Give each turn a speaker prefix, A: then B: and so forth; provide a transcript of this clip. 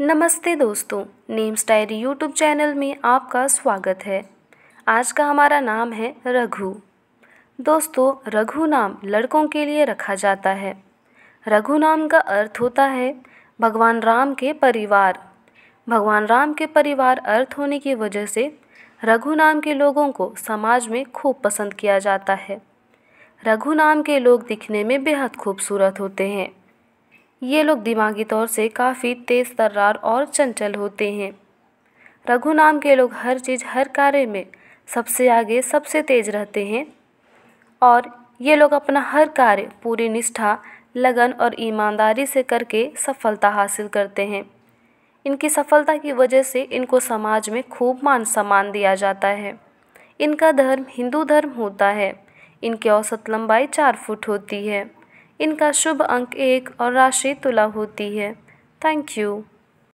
A: नमस्ते दोस्तों names diary YouTube channel में आपका स्वागत है आज का हमारा नाम है रघु दोस्तों रघु नाम लड़कों के लिए रखा जाता है रघु नाम का अर्थ होता है भगवान राम के परिवार भगवान राम के परिवार अर्थ होने की वजह से रघु नाम के लोगों को समाज में खूब पसंद किया जाता है रघु नाम के लोग दिखने में बेहद खूबसूरत होते हैं ये लोग दिमागी तौर से काफ़ी तेज़ तर्रार और चंचल होते हैं रघु नाम के लोग हर चीज़ हर कार्य में सबसे आगे सबसे तेज रहते हैं और ये लोग अपना हर कार्य पूरी निष्ठा लगन और ईमानदारी से करके सफलता हासिल करते हैं इनकी सफलता की वजह से इनको समाज में खूब मान सम्मान दिया जाता है इनका धर्म हिंदू धर्म होता है इनकी औसत लंबाई चार फुट होती है इनका शुभ अंक एक और राशि तुला होती है थैंक यू